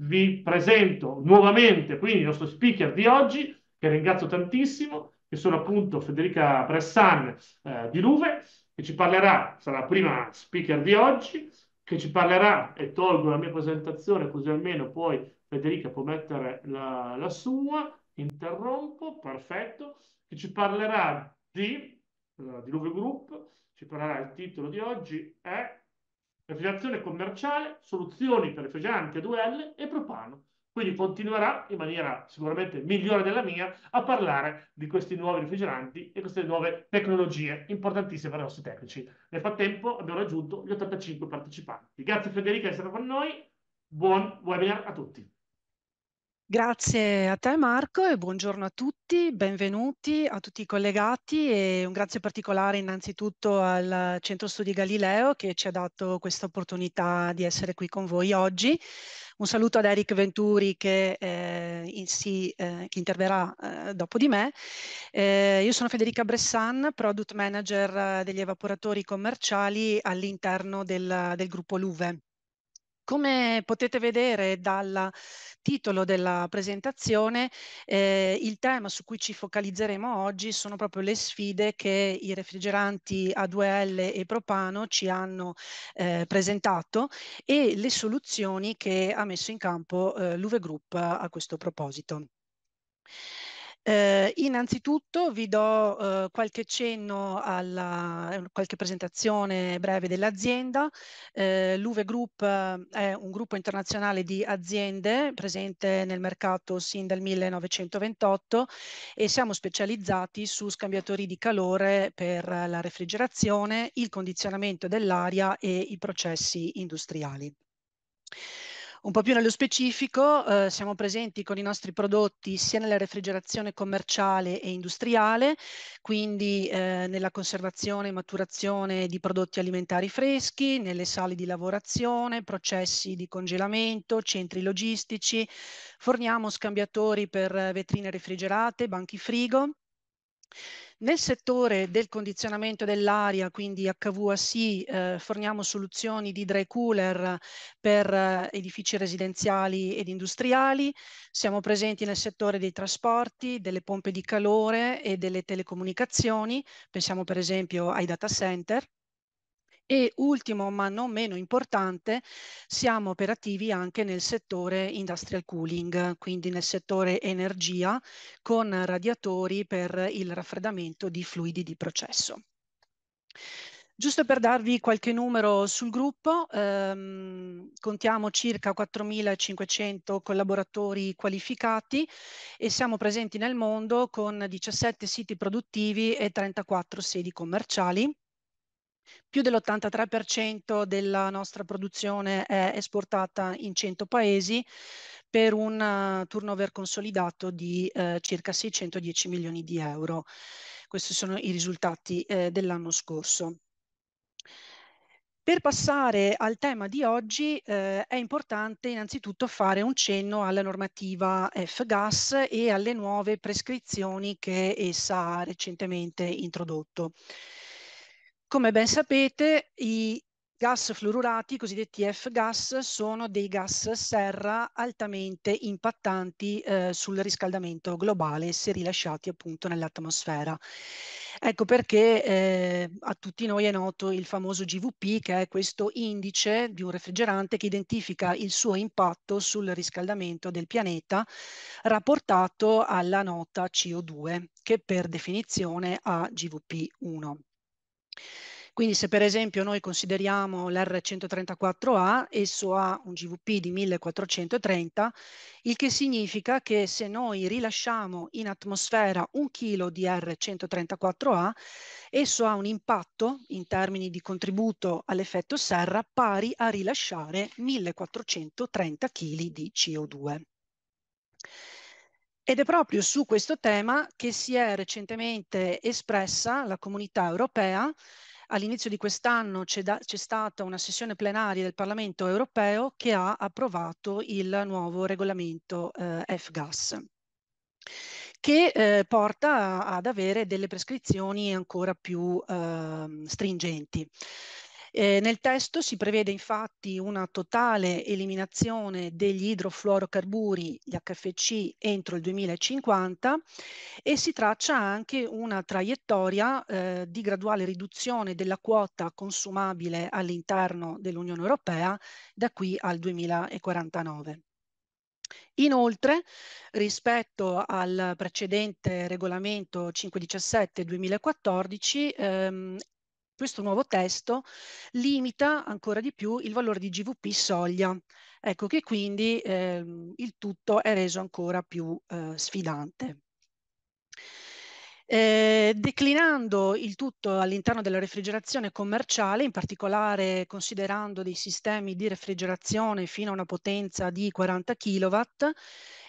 vi presento nuovamente quindi il nostro speaker di oggi, che ringrazio tantissimo, che sono appunto Federica Bressan eh, di Luve, che ci parlerà, sarà la prima speaker di oggi, che ci parlerà, e tolgo la mia presentazione così almeno poi Federica può mettere la, la sua, interrompo, perfetto, che ci parlerà di, eh, di Luve Group, ci parlerà il titolo di oggi è refrigerazione commerciale, soluzioni per refrigeranti A2L e propano. Quindi continuerà in maniera sicuramente migliore della mia a parlare di questi nuovi refrigeranti e queste nuove tecnologie importantissime per i nostri tecnici. Nel frattempo abbiamo raggiunto gli 85 partecipanti. Grazie Federica di essere con noi. Buon webinar a tutti. Grazie a te Marco e buongiorno a tutti, benvenuti a tutti i collegati e un grazie particolare innanzitutto al Centro Studi Galileo che ci ha dato questa opportunità di essere qui con voi oggi. Un saluto ad Eric Venturi che, eh, in si, eh, che interverrà eh, dopo di me. Eh, io sono Federica Bressan, Product Manager degli evaporatori commerciali all'interno del, del gruppo Luve. Come potete vedere dal titolo della presentazione, eh, il tema su cui ci focalizzeremo oggi sono proprio le sfide che i refrigeranti A2L e propano ci hanno eh, presentato e le soluzioni che ha messo in campo eh, l'UV Group a questo proposito. Eh, innanzitutto vi do eh, qualche cenno alla eh, qualche presentazione breve dell'azienda. Eh, L'Uve Group eh, è un gruppo internazionale di aziende presente nel mercato sin dal 1928 e siamo specializzati su scambiatori di calore per la refrigerazione, il condizionamento dell'aria e i processi industriali. Un po' più nello specifico, eh, siamo presenti con i nostri prodotti sia nella refrigerazione commerciale e industriale, quindi eh, nella conservazione e maturazione di prodotti alimentari freschi, nelle sale di lavorazione, processi di congelamento, centri logistici, forniamo scambiatori per vetrine refrigerate, banchi frigo. Nel settore del condizionamento dell'aria, quindi HVAC, eh, forniamo soluzioni di dry cooler per eh, edifici residenziali ed industriali. Siamo presenti nel settore dei trasporti, delle pompe di calore e delle telecomunicazioni. Pensiamo per esempio ai data center. E ultimo, ma non meno importante, siamo operativi anche nel settore industrial cooling, quindi nel settore energia, con radiatori per il raffreddamento di fluidi di processo. Giusto per darvi qualche numero sul gruppo, ehm, contiamo circa 4.500 collaboratori qualificati e siamo presenti nel mondo con 17 siti produttivi e 34 sedi commerciali più dell'83% della nostra produzione è esportata in 100 paesi per un eh, turnover consolidato di eh, circa 610 milioni di euro. Questi sono i risultati eh, dell'anno scorso. Per passare al tema di oggi eh, è importante innanzitutto fare un cenno alla normativa F-Gas e alle nuove prescrizioni che essa ha recentemente introdotto. Come ben sapete, i gas fluorurati, i cosiddetti F-gas, sono dei gas serra altamente impattanti eh, sul riscaldamento globale se rilasciati appunto nell'atmosfera. Ecco perché eh, a tutti noi è noto il famoso GVP, che è questo indice di un refrigerante che identifica il suo impatto sul riscaldamento del pianeta rapportato alla nota CO2, che per definizione ha GVP 1. Quindi se per esempio noi consideriamo l'R134A, esso ha un GVP di 1430, il che significa che se noi rilasciamo in atmosfera un chilo di R134A, esso ha un impatto in termini di contributo all'effetto serra pari a rilasciare 1430 kg di CO2. Ed è proprio su questo tema che si è recentemente espressa la comunità europea. All'inizio di quest'anno c'è, da, c'è stata una sessione plenaria del Parlamento europeo che ha approvato il nuovo regolamento eh, FGAS che eh, porta ad avere delle prescrizioni ancora più eh, stringenti. Eh, nel testo si prevede infatti una totale eliminazione degli idrofluorocarburi, gli HFC, entro il 2050 e si traccia anche una traiettoria eh, di graduale riduzione della quota consumabile all'interno dell'Unione Europea da qui al 2049. Inoltre, rispetto al precedente regolamento 517-2014, ehm, questo nuovo testo limita ancora di più il valore di GVP soglia, ecco che quindi eh, il tutto è reso ancora più eh, sfidante. Eh, declinando il tutto all'interno della refrigerazione commerciale, in particolare considerando dei sistemi di refrigerazione fino a una potenza di 40 kW,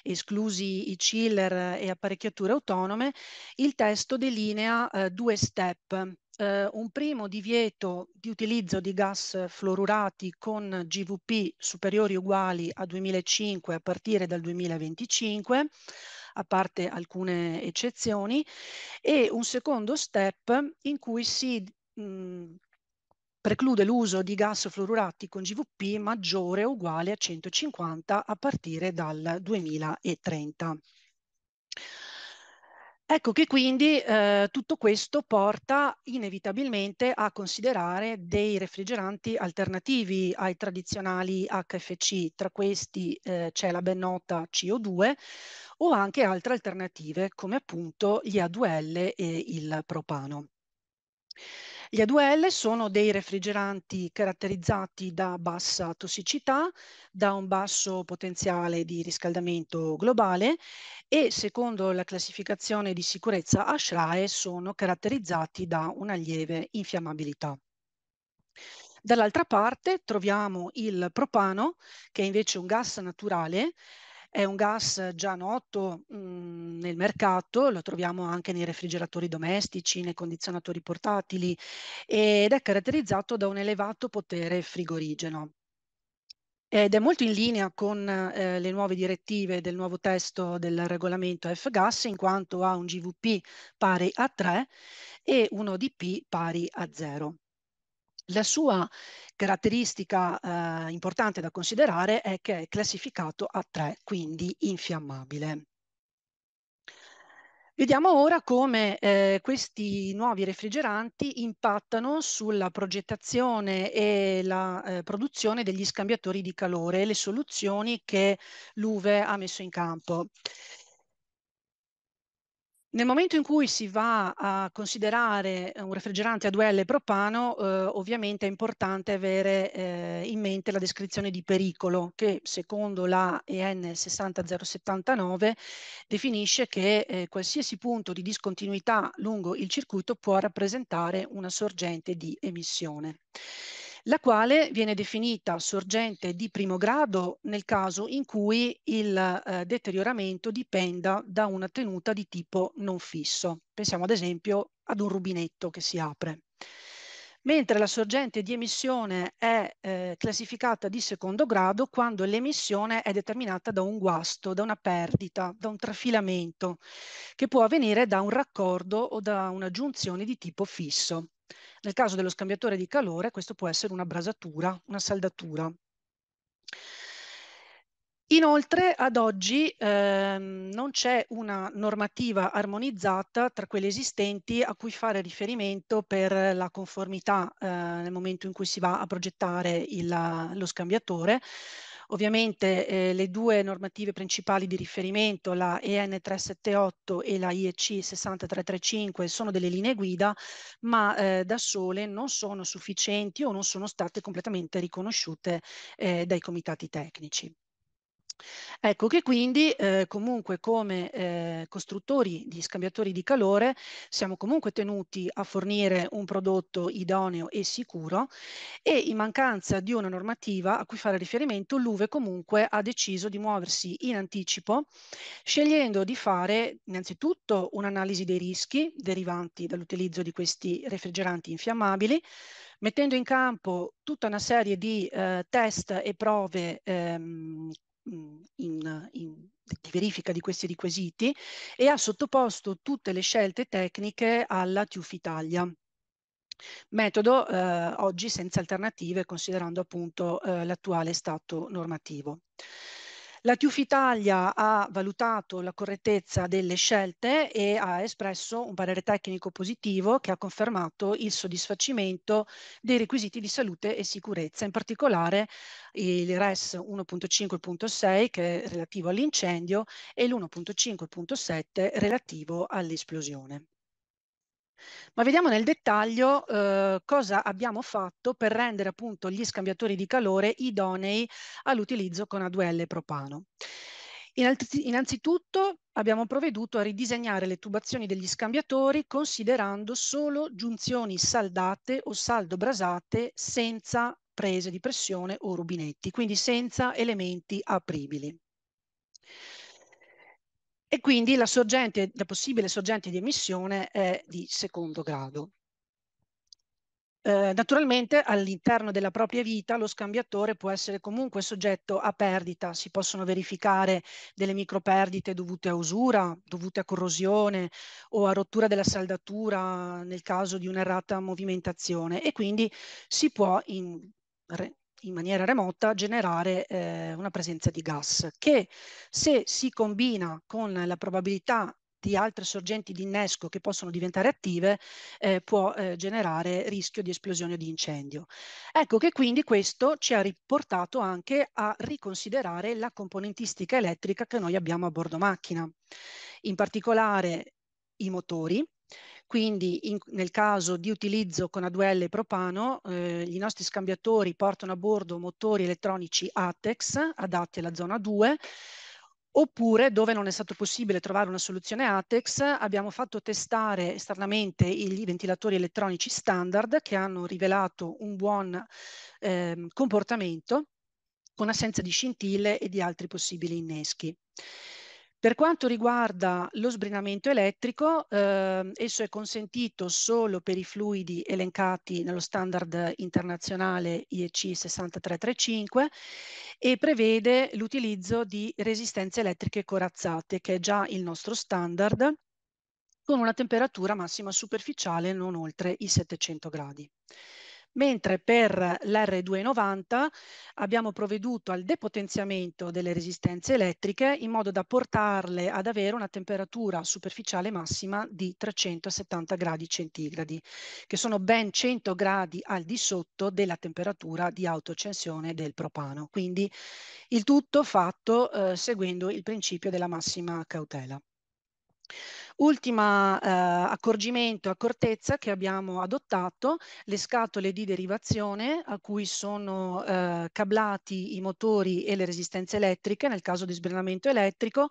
esclusi i chiller e apparecchiature autonome, il testo delinea eh, due step eh, un primo divieto di utilizzo di gas fluorurati con GVP superiori o uguali a 2005 a partire dal 2025, a parte alcune eccezioni, e un secondo step in cui si mh, mm, preclude l'uso di gas fluorurati con GVP maggiore o uguale a 150 a partire dal 2030. Ecco che quindi eh, tutto questo porta inevitabilmente a considerare dei refrigeranti alternativi ai tradizionali HFC, tra questi eh, c'è la ben nota CO2 o anche altre alternative come appunto gli A2L e il propano. Gli A2L sono dei refrigeranti caratterizzati da bassa tossicità, da un basso potenziale di riscaldamento globale e secondo la classificazione di sicurezza ASHRAE sono caratterizzati da una lieve infiammabilità. Dall'altra parte troviamo il propano, che è invece un gas naturale è un gas già noto mh, mm, nel mercato, lo troviamo anche nei refrigeratori domestici, nei condizionatori portatili ed è caratterizzato da un elevato potere frigorigeno ed è molto in linea con eh, le nuove direttive del nuovo testo del regolamento F-Gas in quanto ha un GVP pari a 3 e un ODP pari a 0. La sua caratteristica eh, importante da considerare è che è classificato a 3, quindi infiammabile. Vediamo ora come eh, questi nuovi refrigeranti impattano sulla progettazione e la eh, produzione degli scambiatori di calore e le soluzioni che l'UVE ha messo in campo. Nel momento in cui si va a considerare eh, un refrigerante a 2L propano, eh, ovviamente è importante avere eh, in mente la descrizione di pericolo che secondo la EN 60079 definisce che eh, qualsiasi punto di discontinuità lungo il circuito può rappresentare una sorgente di emissione la quale viene definita sorgente di primo grado nel caso in cui il eh, deterioramento dipenda da una tenuta di tipo non fisso. Pensiamo ad esempio ad un rubinetto che si apre. Mentre la sorgente di emissione è eh, classificata di secondo grado quando l'emissione è determinata da un guasto, da una perdita, da un trafilamento, che può avvenire da un raccordo o da una giunzione di tipo fisso. Nel caso dello scambiatore di calore questo può essere una brasatura, una saldatura. Inoltre ad oggi ehm, non c'è una normativa armonizzata tra quelle esistenti a cui fare riferimento per la conformità eh, nel momento in cui si va a progettare il, lo scambiatore Ovviamente eh, le due normative principali di riferimento, la EN 378 e la IEC 60335, sono delle linee guida, ma eh, da sole non sono sufficienti o non sono state completamente riconosciute eh, dai comitati tecnici. Ecco che quindi eh, comunque come eh, costruttori di scambiatori di calore siamo comunque tenuti a fornire un prodotto idoneo e sicuro e in mancanza di una normativa a cui fare riferimento l'UVE comunque ha deciso di muoversi in anticipo scegliendo di fare innanzitutto un'analisi dei rischi derivanti dall'utilizzo di questi refrigeranti infiammabili mettendo in campo tutta una serie di eh, test e prove ehm, Mhmm, in, in, di verifica di questi requisiti e ha sottoposto tutte le scelte tecniche alla TUF Italia. Metodo eh, oggi senza alternative considerando appunto eh, l'attuale stato normativo. La TUF Italia ha valutato la correttezza delle scelte e ha espresso un parere tecnico positivo che ha confermato il soddisfacimento dei requisiti di salute e sicurezza, in particolare il RES 1.5.6 che è relativo all'incendio e l'1.5.7 relativo all'esplosione. Ma vediamo nel dettaglio eh, cosa abbiamo fatto per rendere appunto gli scambiatori di calore idonei all'utilizzo con A2L propano. Innanzitutto abbiamo provveduto a ridisegnare le tubazioni degli scambiatori considerando solo giunzioni saldate o saldobrasate senza prese di pressione o rubinetti, quindi senza elementi apribili e quindi la, sorgente, la possibile sorgente di emissione è di secondo grado. Eh, naturalmente all'interno della propria vita lo scambiatore può essere comunque soggetto a perdita, si possono verificare delle microperdite dovute a usura, dovute a corrosione o a rottura della saldatura nel caso di un'errata movimentazione e quindi si può in re, in maniera remota generare eh, una presenza di gas che se si combina con la probabilità di altre sorgenti di innesco che possono diventare attive eh, può eh, generare rischio di esplosione o di incendio. Ecco che quindi questo ci ha riportato anche a riconsiderare la componentistica elettrica che noi abbiamo a bordo macchina, in particolare i motori quindi in, nel caso di utilizzo con A2L e propano, eh, i nostri scambiatori portano a bordo motori elettronici ATEX adatti alla zona 2 oppure dove non è stato possibile trovare una soluzione ATEX abbiamo fatto testare esternamente i ventilatori elettronici standard che hanno rivelato un buon eh, comportamento con assenza di scintille e di altri possibili inneschi. Per quanto riguarda lo sbrinamento elettrico, eh, esso è consentito solo per i fluidi elencati nello standard internazionale IEC 6335 e prevede l'utilizzo di resistenze elettriche corazzate, che è già il nostro standard, con una temperatura massima superficiale non oltre i 700 gradi mentre per l'R290 abbiamo provveduto al depotenziamento delle resistenze elettriche in modo da portarle ad avere una temperatura superficiale massima di 370 gradi centigradi, che sono ben 100 gradi al di sotto della temperatura di autoaccensione del propano. Quindi il tutto fatto eh, seguendo il principio della massima cautela. Ultima eh, accorgimento, accortezza che abbiamo adottato, le scatole di derivazione a cui sono eh, cablati i motori e le resistenze elettriche, nel caso di sbrinamento elettrico,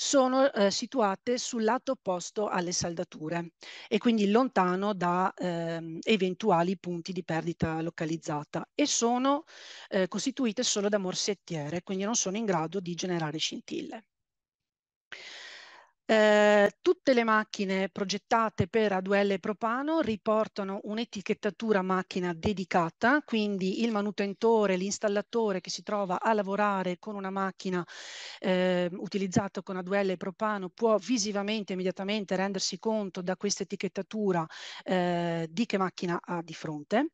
sono eh, situate sul lato opposto alle saldature e quindi lontano da eh, eventuali punti di perdita localizzata e sono eh, costituite solo da morsettiere, quindi non sono in grado di generare scintille. Eh, tutte le macchine progettate per A2L e propano riportano un'etichettatura macchina dedicata, quindi il manutentore, l'installatore che si trova a lavorare con una macchina eh, utilizzata con A2L e propano può visivamente, immediatamente rendersi conto da questa etichettatura eh, di che macchina ha di fronte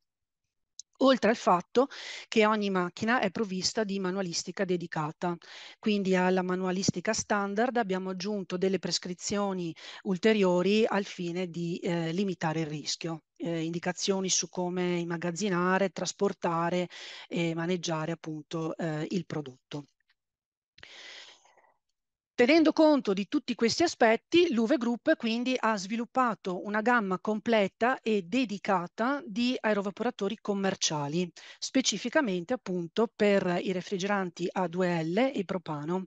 oltre al fatto che ogni macchina è provvista di manualistica dedicata. Quindi alla manualistica standard abbiamo aggiunto delle prescrizioni ulteriori al fine di eh, limitare il rischio. Eh, indicazioni su come immagazzinare, trasportare e maneggiare appunto eh, il prodotto. Tenendo conto di tutti questi aspetti, l'UVE Group quindi ha sviluppato una gamma completa e dedicata di aerovaporatori commerciali, specificamente appunto per i refrigeranti A2L e propano.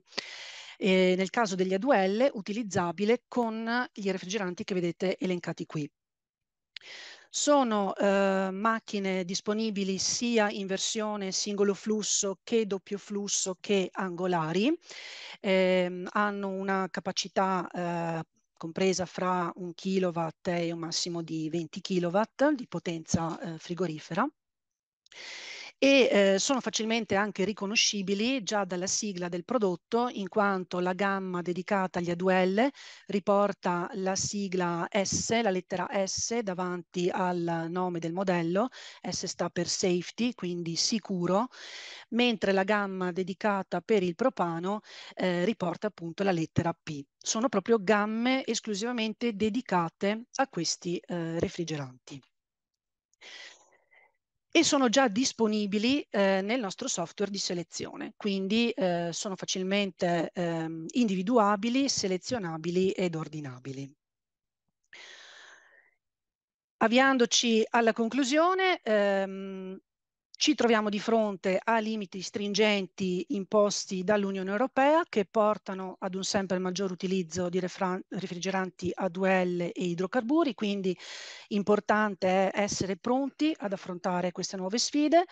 E nel caso degli A2L utilizzabile con gli refrigeranti che vedete elencati qui. Sono eh, macchine disponibili sia in versione singolo flusso che doppio flusso che angolari, eh, hanno una capacità eh, compresa fra un kilowatt e un massimo di 20 kilowatt di potenza eh, frigorifera e eh, sono facilmente anche riconoscibili già dalla sigla del prodotto in quanto la gamma dedicata agli ADL riporta la sigla S, la lettera S davanti al nome del modello, S sta per safety, quindi sicuro, mentre la gamma dedicata per il propano eh, riporta appunto la lettera P. Sono proprio gamme esclusivamente dedicate a questi eh, refrigeranti e sono già disponibili eh, nel nostro software di selezione, quindi eh, sono facilmente eh, individuabili, selezionabili ed ordinabili. Avviandoci alla conclusione, ehm, ci troviamo di fronte a limiti stringenti imposti dall'Unione Europea che portano ad un sempre maggior utilizzo di refrigeranti a 2 l e idrocarburi, quindi importante è essere pronti ad affrontare queste nuove sfide.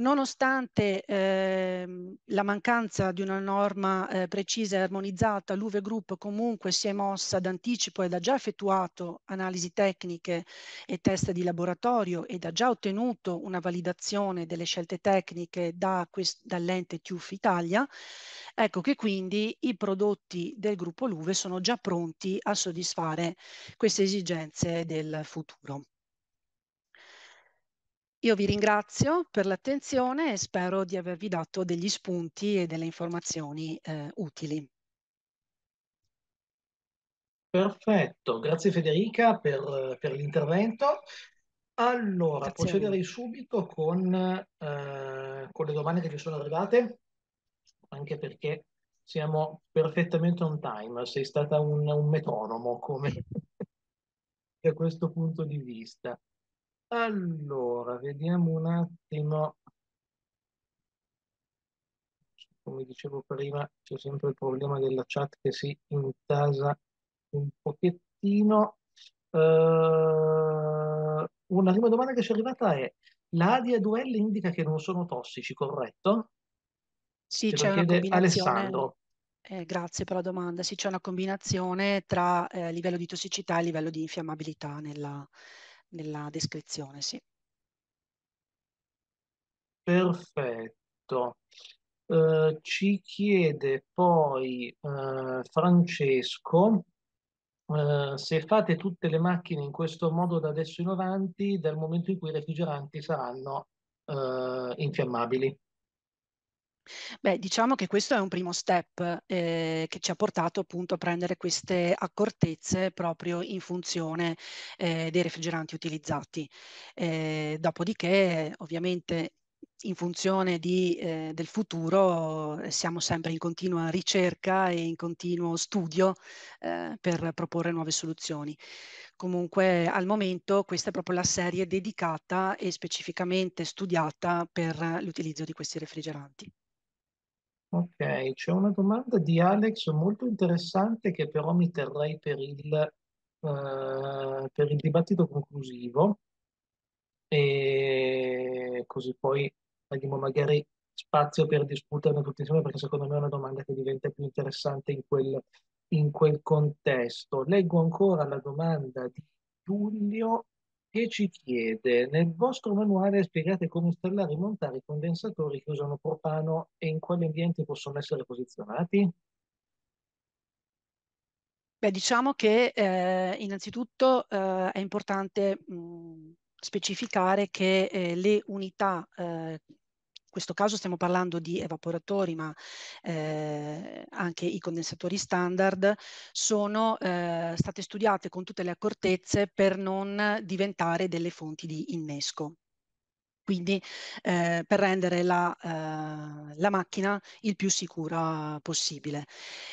Nonostante eh, la mancanza di una norma eh, precisa e armonizzata, l'UVE Group comunque si è mossa d'anticipo ed ha già effettuato analisi tecniche e test di laboratorio ed ha già ottenuto una validazione delle scelte tecniche da dall'ente TUF Italia. Ecco che quindi i prodotti del gruppo LUVE sono già pronti a soddisfare queste esigenze del futuro. Io vi ringrazio per l'attenzione e spero di avervi dato degli spunti e delle informazioni eh, utili. Perfetto, grazie Federica per, per l'intervento. Allora, grazie procederei subito con, eh, con le domande che ci sono arrivate, anche perché siamo perfettamente on time, sei stata un, un metronomo come da questo punto di vista. Allora, vediamo un attimo. Come dicevo prima, c'è sempre il problema della chat che si intasa un pochettino. Uh, una prima domanda che ci è arrivata è: la ADA2L indica che non sono tossici, corretto? Sì, c'è una combinazione. Alessandro. Eh, grazie per la domanda. Sì, c'è una combinazione tra eh, livello di tossicità e livello di infiammabilità nella, nella descrizione, sì. Perfetto. Uh, ci chiede poi uh, Francesco uh, se fate tutte le macchine in questo modo da adesso in avanti, dal momento in cui i refrigeranti saranno infiammabili. Beh, diciamo che questo è un primo step eh, che ci ha portato appunto a prendere queste accortezze proprio in funzione eh, dei refrigeranti utilizzati. Eh, dopodiché, ovviamente, in funzione di, eh, del futuro eh, siamo sempre in continua ricerca e in continuo studio eh, per proporre nuove soluzioni. Comunque al momento questa è proprio la serie dedicata e specificamente studiata per l'utilizzo di questi refrigeranti. Ok, c'è una domanda di Alex molto interessante che però mi terrei per il, eh, per il dibattito conclusivo e così poi abbiamo magari spazio per discuterne tutti insieme perché secondo me è una domanda che diventa più interessante in quel, in quel contesto. Leggo ancora la domanda di Giulio che ci chiede, nel vostro manuale spiegate come installare e montare i condensatori che usano propano e in quale ambiente possono essere posizionati? Beh, diciamo che eh, innanzitutto eh, è importante mh, specificare che eh, le unità eh, in questo caso stiamo parlando di evaporatori, ma eh, anche i condensatori standard, sono eh, state studiate con tutte le accortezze per non diventare delle fonti di innesco quindi eh, per rendere la, eh, la, macchina il più sicura possibile.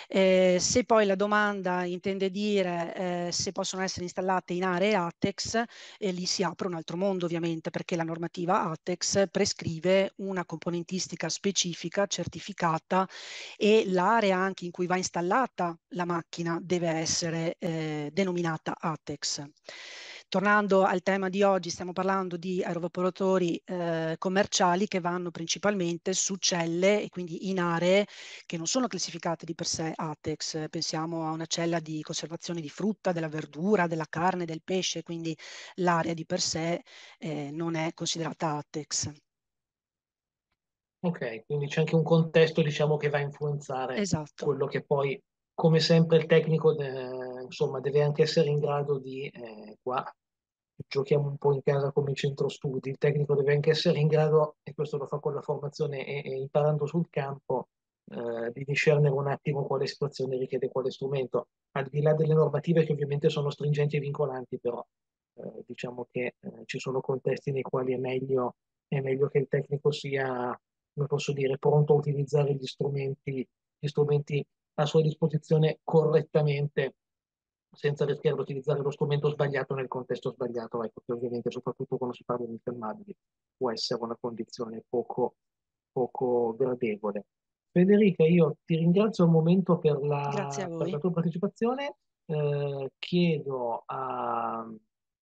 Eh, se poi la domanda intende dire eh, se possono essere installate in aree ATEX, eh, lì si apre un altro mondo ovviamente perché la normativa ATEX prescrive una componentistica specifica, certificata e l'area anche in cui va installata la macchina deve essere eh, denominata ATEX. Tornando al tema di oggi, stiamo parlando di aerovaporitori eh, commerciali che vanno principalmente su celle e quindi in aree che non sono classificate di per sé ATEX. Pensiamo a una cella di conservazione di frutta, della verdura, della carne, del pesce, quindi l'area di per sé eh, non è considerata ATEX. Ok, quindi c'è anche un contesto diciamo, che va a influenzare esatto. quello che poi come sempre il tecnico eh, insomma, deve anche essere in grado di, eh, qua giochiamo un po' in casa come centro studi, il tecnico deve anche essere in grado, e questo lo fa con la formazione e, e imparando sul campo, eh, di discernere un attimo quale situazione richiede quale strumento, al di là delle normative che ovviamente sono stringenti e vincolanti, però eh, diciamo che eh, ci sono contesti nei quali è meglio, è meglio che il tecnico sia, come posso dire, pronto a utilizzare gli strumenti, gli strumenti a sua disposizione correttamente senza rischiare di utilizzare lo strumento sbagliato nel contesto sbagliato, ecco che ovviamente soprattutto quando si parla di infiammabili può essere una condizione poco, poco gradevole. Federica, io ti ringrazio al momento per la, per la tua partecipazione, eh, chiedo a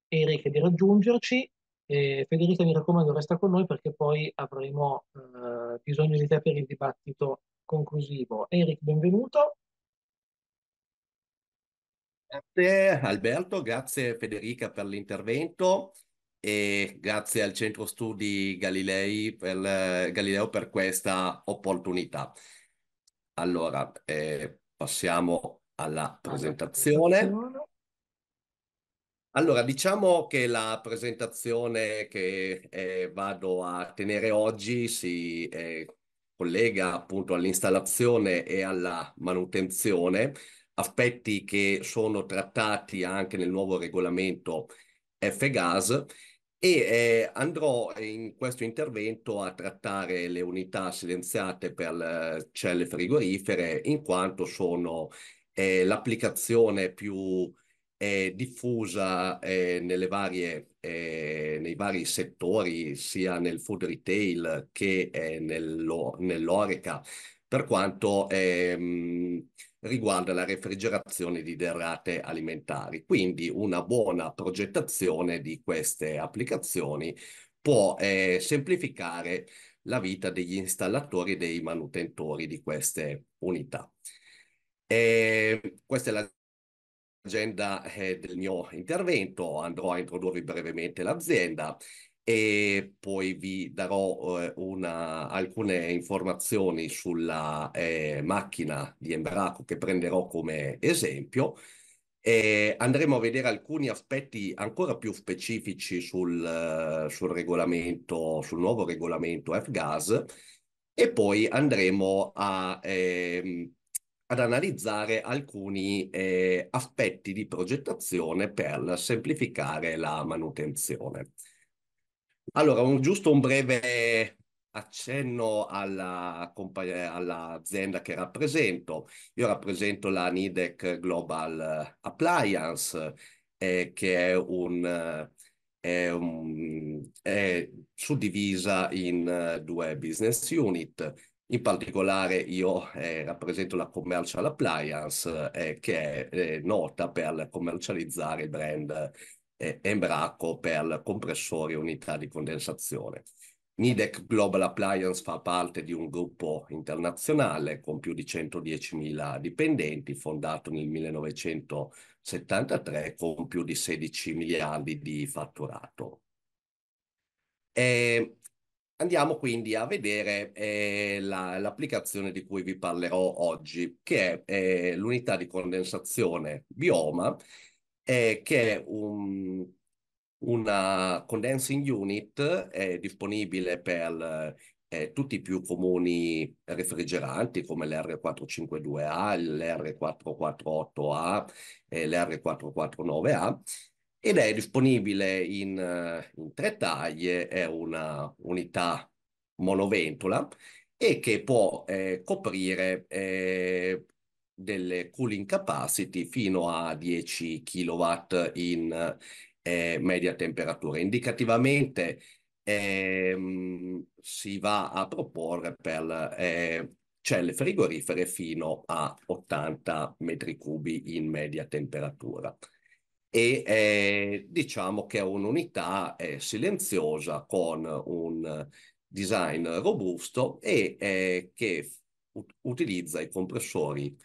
Erika di raggiungerci. Eh, Federica, mi raccomando, resta con noi perché poi avremo eh, bisogno di te per il dibattito conclusivo. Eric, benvenuto. Grazie Alberto, grazie Federica per l'intervento e grazie al Centro Studi Galilei per, Galileo per questa opportunità. Allora, eh, passiamo alla presentazione. Allora, diciamo che la presentazione che eh, vado a tenere oggi si eh, collega appunto all'installazione e alla manutenzione, aspetti che sono trattati anche nel nuovo regolamento F-Gas e eh, andrò in questo intervento a trattare le unità silenziate per celle frigorifere in quanto sono eh, l'applicazione più eh, diffusa eh, nelle varie eh, nei vari settori, sia nel food retail che eh, nell'o- nell'oreca, per quanto ehm, riguarda la refrigerazione di derrate alimentari. Quindi una buona progettazione di queste applicazioni può eh, semplificare la vita degli installatori e dei manutentori di queste unità. E ehm, questa è la agenda eh, del mio intervento andrò a introdurvi brevemente l'azienda e poi vi darò eh, una, alcune informazioni sulla eh, macchina di Embraco che prenderò come esempio. E andremo a vedere alcuni aspetti ancora più specifici sul, eh, sul regolamento, sul nuovo regolamento F-Gas e poi andremo a ehm, ad analizzare alcuni eh, aspetti di progettazione per semplificare la manutenzione. Allora, un, giusto un breve accenno all'azienda che rappresento. Io rappresento la Nidec Global Appliance, eh, che è, un, eh, è, un, è suddivisa in eh, due business unit in particolare io eh, rappresento la Commercial Appliance eh, che è eh, nota per commercializzare il brand eh, Embraco per compressori e unità di condensazione. Nidec Global Appliance fa parte di un gruppo internazionale con più di 110.000 dipendenti, fondato nel 1973 con più di 16 miliardi di fatturato. E ehm, Andiamo quindi a vedere eh, la, l'applicazione di cui vi parlerò oggi, che è eh, l'unità di condensazione Bioma, eh, che è un, una condensing unit eh, disponibile per eh, tutti i più comuni refrigeranti come l'R452A, l'R448A, e l'R449A ed è disponibile in, eh, in tre taglie, è una unità monoventola e che può eh, coprire eh, delle cooling capacity fino a 10 kW in eh, media temperatura. Indicativamente ehm, si va a proporre per eh, celle frigorifere fino a 80 metri cubi in media temperatura e eh, diciamo che è un'unità eh, silenziosa con un design robusto e eh, che utilizza i compressori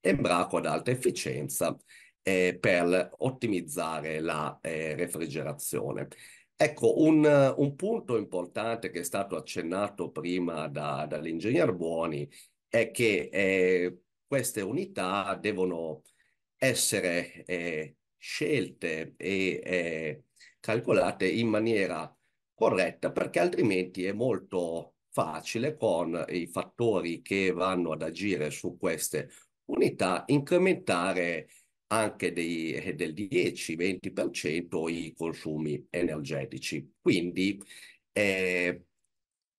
Embraco ad alta efficienza eh, per ottimizzare la eh, refrigerazione. Ecco, un, un, punto importante che è stato accennato prima da, dall'ingegner Buoni è che eh, queste unità devono essere scelte e eh, calcolate in maniera corretta perché altrimenti è molto facile con i fattori che vanno ad agire su queste unità incrementare anche dei, eh, del 10-20% i consumi energetici. Quindi eh,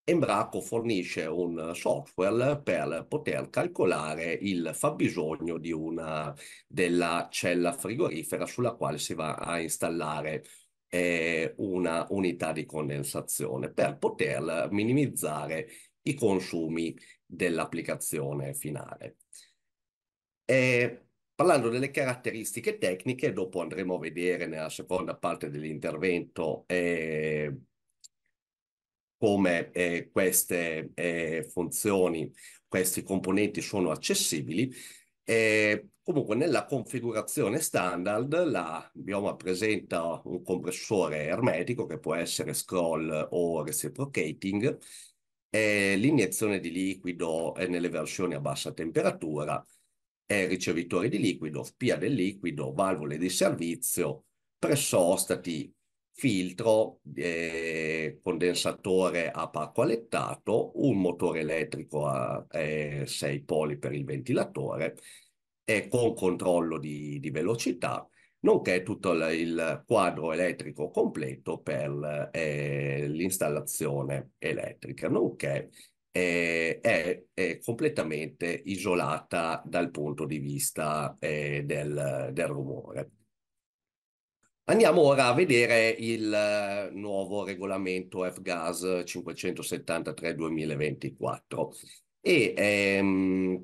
Embraco fornisce un software per poter calcolare il fabbisogno una, della cella frigorifera sulla quale si va a installare eh, una unità di condensazione per poter minimizzare i consumi dell'applicazione finale. E Parlando delle caratteristiche tecniche, dopo andremo a vedere nella seconda parte dell'intervento eh, come eh, queste eh, funzioni, questi componenti sono accessibili. E eh, comunque nella configurazione standard la bioma presenta un compressore ermetico che può essere scroll o reciprocating, eh, l'iniezione di liquido nelle versioni a bassa temperatura, ricevitori di liquido, spia del liquido, valvole di servizio, pressostati, filtro, eh, condensatore a pacco allettato, un motore elettrico a 6 eh, poli per il ventilatore e con controllo di, di velocità, nonché tutto il, il quadro elettrico completo per eh, l'installazione elettrica, nonché eh, è, è, completamente isolata dal punto di vista eh, del, del rumore. Andiamo ora a vedere il eh, nuovo regolamento F-Gas 573-2024 e ehm,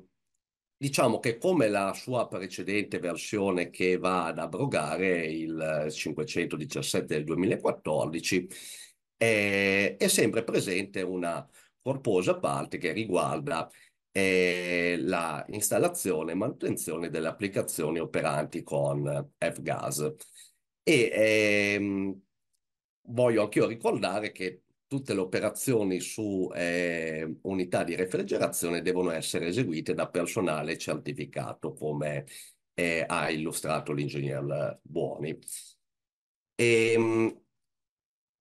diciamo che come la sua precedente versione che va ad abrogare il 517 eh, del 2014 eh, è sempre presente una corposa parte che riguarda eh, la installazione e manutenzione delle applicazioni operanti con F-Gas e ehm, voglio io ricordare che tutte le operazioni su eh, unità di refrigerazione devono essere eseguite da personale certificato, come eh, ha illustrato l'ingegner Buoni. E, ehm,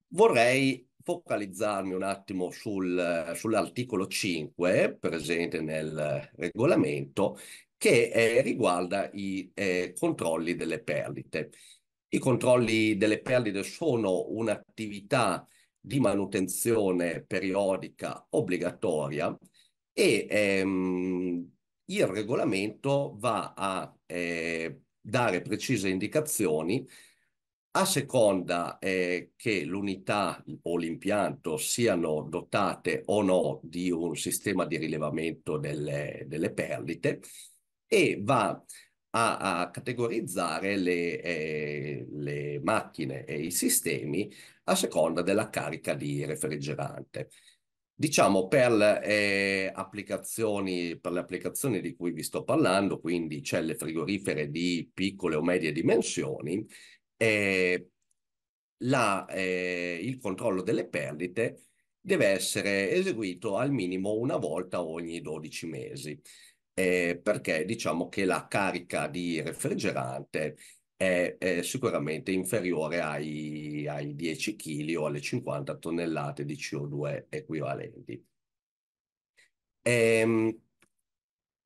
vorrei focalizzarmi un attimo sul, sull'articolo 5 presente nel regolamento che eh, riguarda i eh, controlli delle perdite. I controlli delle perdite sono un'attività di manutenzione periodica obbligatoria e ehm, il regolamento va a eh, dare precise indicazioni a seconda eh, che l'unità o l'impianto siano dotate o no di un sistema di rilevamento delle, delle perdite e va a, a categorizzare le, eh, macchine e i sistemi a seconda della carica di refrigerante. Diciamo per le, eh, applicazioni, per le applicazioni di cui vi sto parlando, quindi celle frigorifere di piccole o medie dimensioni, eh, la, eh, il controllo delle perdite deve essere eseguito al minimo una volta ogni 12 mesi, eh, perché diciamo che la carica di refrigerante è, è sicuramente inferiore ai, ai 10 kg o alle 50 tonnellate di CO2 equivalenti. Ehm,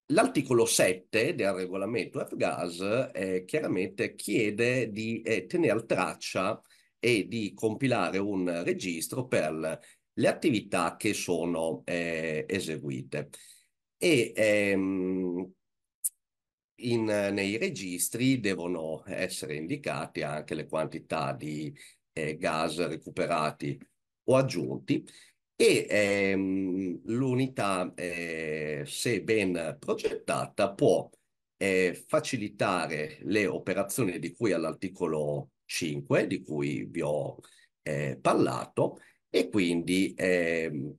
L'articolo 7 del regolamento F-Gas eh, chiaramente chiede di eh, tenere traccia e di compilare un registro per le attività che sono eh, eseguite. E ehm, in, nei registri devono essere indicati anche le quantità di eh, gas recuperati o aggiunti e ehm, l'unità, eh, se ben progettata, può eh, facilitare le operazioni di cui all'articolo 5, di cui vi ho eh, parlato, e quindi ehm,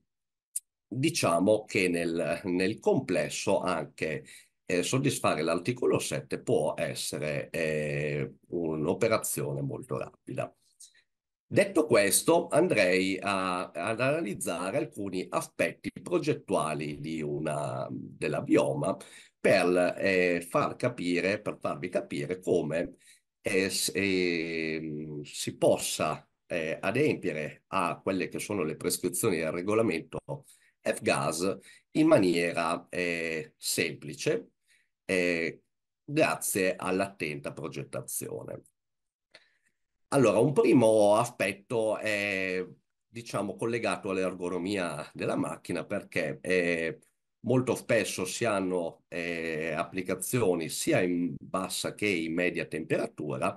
diciamo che nel, nel complesso anche eh, soddisfare l'articolo 7 può essere eh, un'operazione molto rapida. Detto questo, andrei a, ad analizzare alcuni aspetti progettuali una, della bioma per, eh, far capire, per farvi capire come eh, se, ehm, si possa eh, adempiere a quelle che sono le prescrizioni del regolamento F-Gas in maniera eh, semplice, eh, grazie all'attenta progettazione. Allora, un primo aspetto è, diciamo, collegato all'ergonomia della macchina perché eh, molto spesso si hanno eh, applicazioni sia in bassa che in media temperatura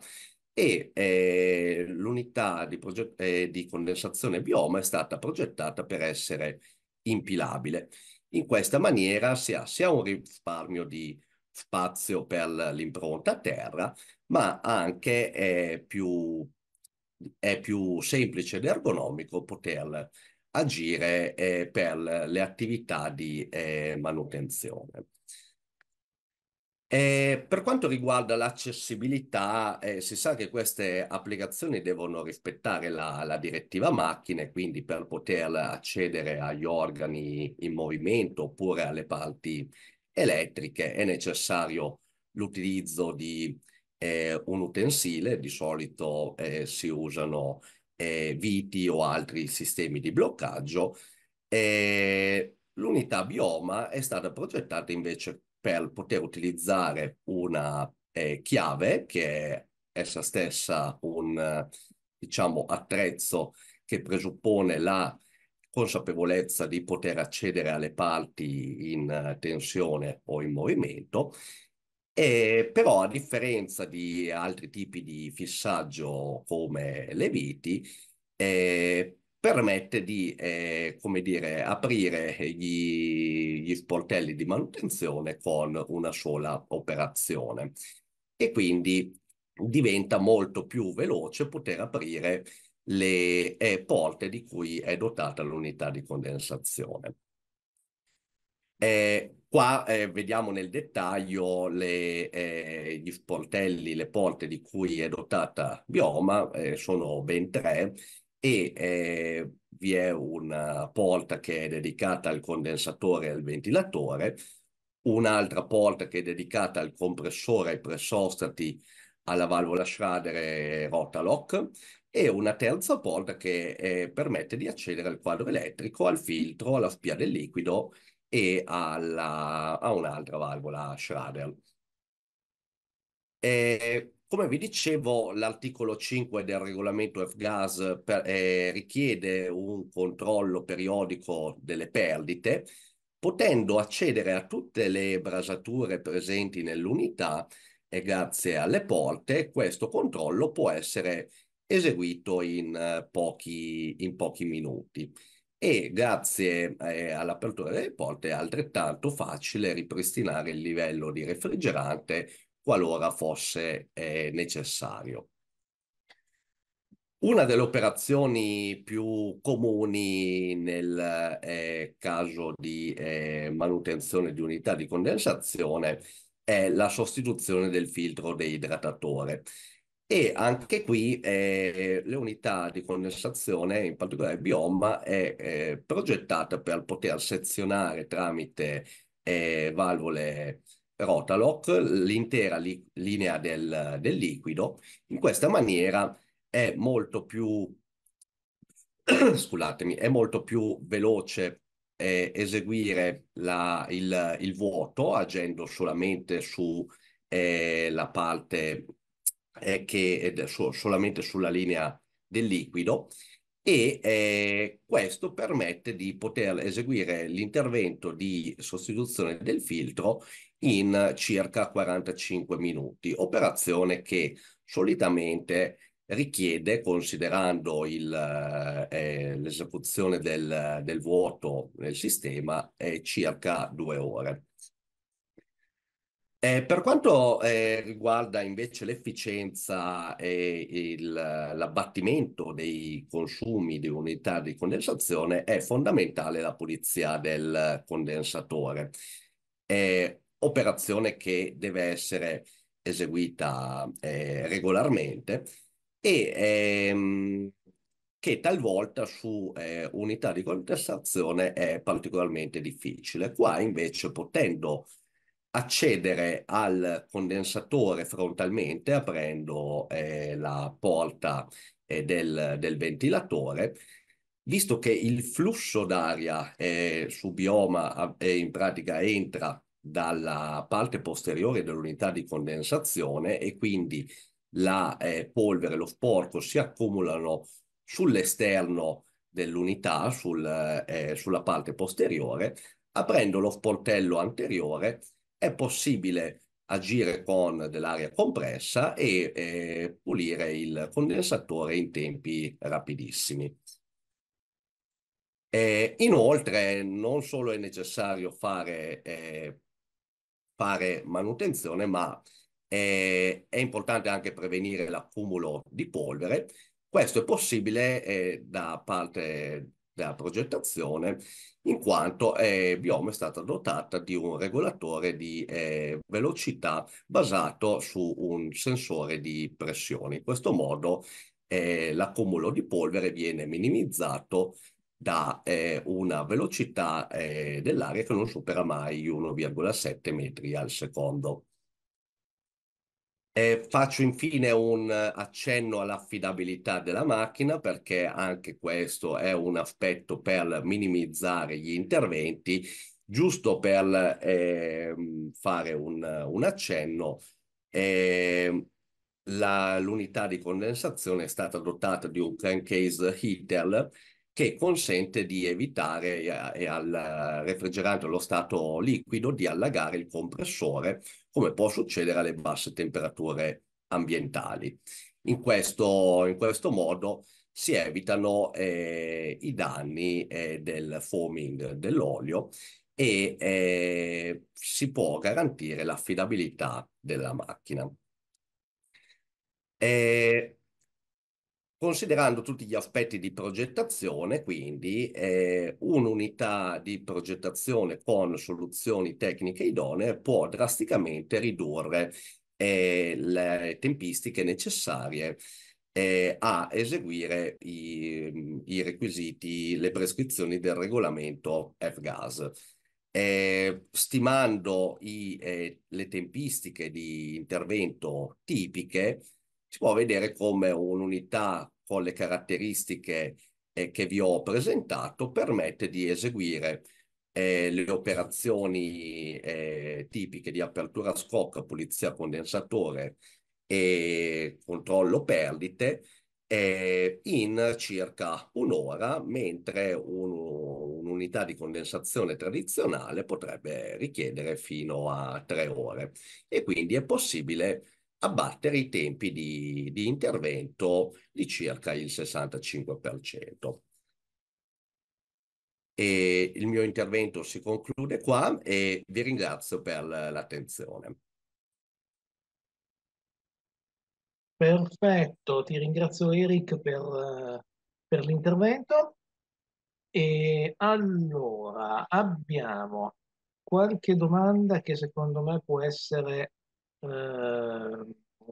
e eh, l'unità di, eh, di, condensazione bioma è stata progettata per essere impilabile. In questa maniera si ha sia un risparmio di spazio per l'impronta a terra, ma anche è più, è più semplice ed ergonomico poter agire eh, per le attività di eh, manutenzione. E eh, per quanto riguarda l'accessibilità, eh, si sa che queste applicazioni devono rispettare la, la, direttiva macchine, quindi per poter accedere agli organi in movimento oppure alle parti elettriche è necessario l'utilizzo di eh, un utensile, di solito eh, si usano eh, viti o altri sistemi di bloccaggio. l'unità bioma è stata progettata invece per poter utilizzare una eh, chiave che è essa stessa un diciamo attrezzo che presuppone la consapevolezza di poter accedere alle parti in eh, tensione o in movimento, e però a differenza di altri tipi di fissaggio come le viti, eh, permette di, eh, come dire, aprire gli, gli sportelli di manutenzione con una sola operazione e quindi diventa molto più veloce poter aprire le eh, porte di cui è dotata l'unità di condensazione. Eh, qua eh, vediamo nel dettaglio le, eh, gli sportelli, le porte di cui è dotata Bioma, eh, sono ben tre, e eh, vi è una porta che è dedicata al condensatore e al ventilatore, un'altra porta che è dedicata al compressore, ai pressostati alla valvola Schrader e Rotalock e una terza porta che eh, permette di accedere al quadro elettrico, al filtro, alla spia del liquido e alla, a un'altra valvola Schrader. E, eh, come vi dicevo, l'articolo 5 del regolamento F-Gas per, eh, richiede un controllo periodico delle perdite, potendo accedere a tutte le brasature presenti nell'unità e grazie alle porte questo controllo può essere eseguito in eh, pochi, in pochi minuti e grazie eh, all'apertura delle porte è altrettanto facile ripristinare il livello di refrigerante qualora fosse eh, necessario. Una delle operazioni più comuni nel eh, caso di eh, manutenzione di unità di condensazione è la sostituzione del filtro deidratatore. E anche qui eh, le unità di condensazione, in particolare il bioma, è eh, progettata per poter sezionare tramite eh, valvole Rotaloc l'intera li- linea del, del, liquido. In questa maniera è molto più, scusatemi, è molto più veloce eh, eseguire la, il, il, vuoto agendo solamente su eh, la parte eh, che su, solamente sulla linea del liquido e eh, questo permette di poter eseguire l'intervento di sostituzione del filtro in circa 45 minuti, operazione che solitamente richiede, considerando il, eh, eh, l'esecuzione del, del, vuoto nel sistema, eh, circa due ore. Eh, per quanto eh, riguarda invece l'efficienza e il, l'abbattimento dei consumi di unità di condensazione, è fondamentale la pulizia del condensatore, eh, operazione che deve essere eseguita eh, regolarmente e ehm, che talvolta su eh, unità di contestazione è particolarmente difficile. Qua invece potendo accedere al condensatore frontalmente aprendo eh, la porta eh, del, del, ventilatore, visto che il flusso d'aria eh, su bioma eh, in pratica entra dalla parte posteriore dell'unità di condensazione e quindi la eh, polvere, lo sporco si accumulano sull'esterno dell'unità, sul, eh, eh, sulla parte posteriore. Aprendo lo sportello anteriore è possibile agire con dell'aria compressa e eh, pulire il condensatore in tempi rapidissimi. Eh, inoltre non solo è necessario fare, eh, fare manutenzione, ma eh, è importante anche prevenire l'accumulo di polvere. Questo è possibile eh, da parte della progettazione, in quanto eh, Biome è stata dotata di un regolatore di eh, velocità basato su un sensore di pressione. In questo modo eh, l'accumulo di polvere viene minimizzato da eh, una velocità eh, dell'aria che non supera mai 1,7 metri al secondo. Eh, faccio infine un accenno all'affidabilità della macchina perché anche questo è un aspetto per minimizzare gli interventi, giusto per eh, fare un, un accenno. Eh, l'unità di condensazione è stata dotata di un crankcase heater che consente di evitare eh, al eh, refrigerante allo stato liquido di allagare il compressore come può succedere alle basse temperature ambientali. In questo, in questo modo si evitano eh, i danni eh, del foaming dell'olio e eh, si può garantire l'affidabilità della macchina. Eh, considerando tutti gli aspetti di progettazione, quindi eh, un'unità di progettazione con soluzioni tecniche idonee può drasticamente ridurre eh, le tempistiche necessarie eh, a eseguire i, i, requisiti, le prescrizioni del regolamento F-Gas. Eh, stimando i, eh, le tempistiche di intervento tipiche, si può vedere come un'unità con le caratteristiche eh, che vi ho presentato permette di eseguire eh, le operazioni eh, tipiche di apertura scocca, pulizia condensatore e controllo perdite eh, in circa un'ora, mentre un'unità di condensazione tradizionale potrebbe richiedere fino a tre ore. E quindi è possibile abbattere i tempi di, di intervento di circa il 65%. E il mio intervento si conclude qua e vi ringrazio per l'attenzione. Perfetto, ti ringrazio Eric per, per l'intervento. E allora abbiamo qualche domanda che secondo me può essere eh,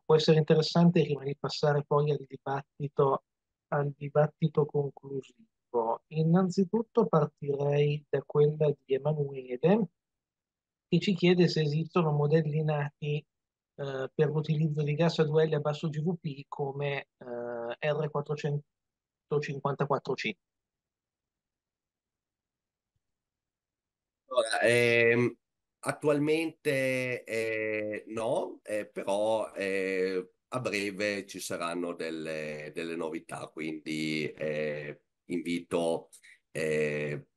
può essere interessante prima di passare poi al dibattito, al dibattito conclusivo. Innanzitutto partirei da quella di Emanuele che ci chiede se esistono modelli nati eh, per l'utilizzo di gas a duelli a basso GVP come eh, R454C. Allora, ehm, Attualmente eh, no, eh, però eh, a breve ci saranno delle, delle novità, quindi eh, invito eh,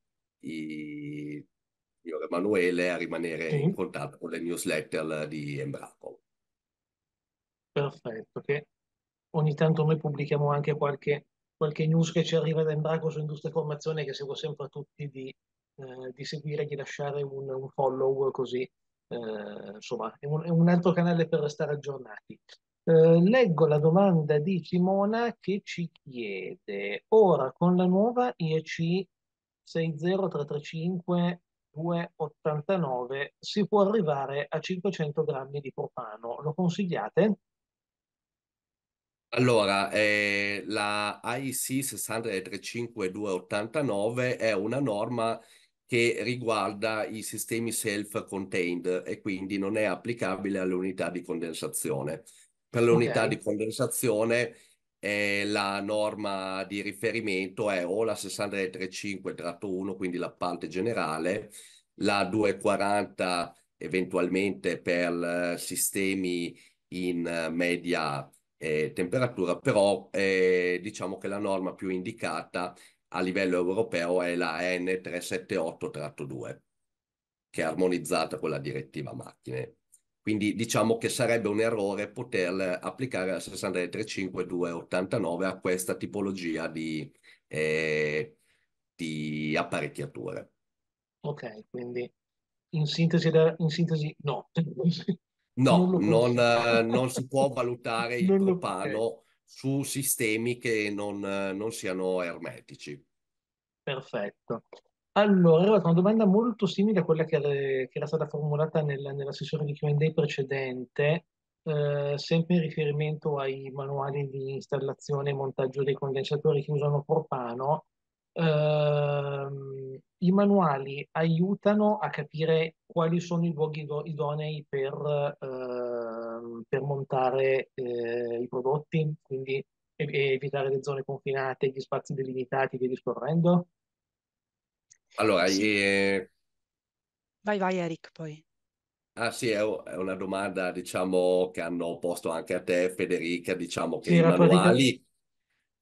i, signor Emanuele a rimanere sì. in contatto con le newsletter di Embraco. Perfetto, che ogni tanto noi pubblichiamo anche qualche, qualche news che ci arriva da Embraco su Industria e Formazione che seguo sempre tutti di eh, di seguire di lasciare un, un follow così. Eh, insomma, è un, è un, altro canale per restare aggiornati. Eh, leggo la domanda di Simona che ci chiede, ora con la nuova IEC 60335 289 si può arrivare a 500 grammi di propano, lo consigliate? Allora, eh, la IEC 289 è una norma che riguarda i sistemi self-contained e quindi non è applicabile alle unità di condensazione. Per le okay. unità di condensazione eh, la norma di riferimento è o la tratto 1 quindi la parte generale, la 240 eventualmente per eh, sistemi in eh, media eh, temperatura, però eh, diciamo che la norma più indicata a livello europeo è la N378-2, che è armonizzata con la direttiva macchine. Quindi diciamo che sarebbe un errore poter applicare la 6335-289 a questa tipologia di, eh, di apparecchiature. Ok, quindi in sintesi, in sintesi no. no, non, non, non, si può valutare il non propano su sistemi che non, non siano ermetici. Perfetto. Allora, una domanda molto simile a quella che, che era stata formulata nella, nella sessione di Q&A precedente, eh, sempre in riferimento ai manuali di installazione e montaggio dei condensatori che usano propano. Eh, i manuali aiutano a capire quali sono i luoghi idonei per, eh, per montare eh, i prodotti, quindi evitare le zone confinate, gli spazi delimitati, via discorrendo? Allora, sì. eh... vai, vai Eric, poi. Ah sì, è una domanda, diciamo, che hanno posto anche a te, Federica, diciamo che sì, i manuali... Pratica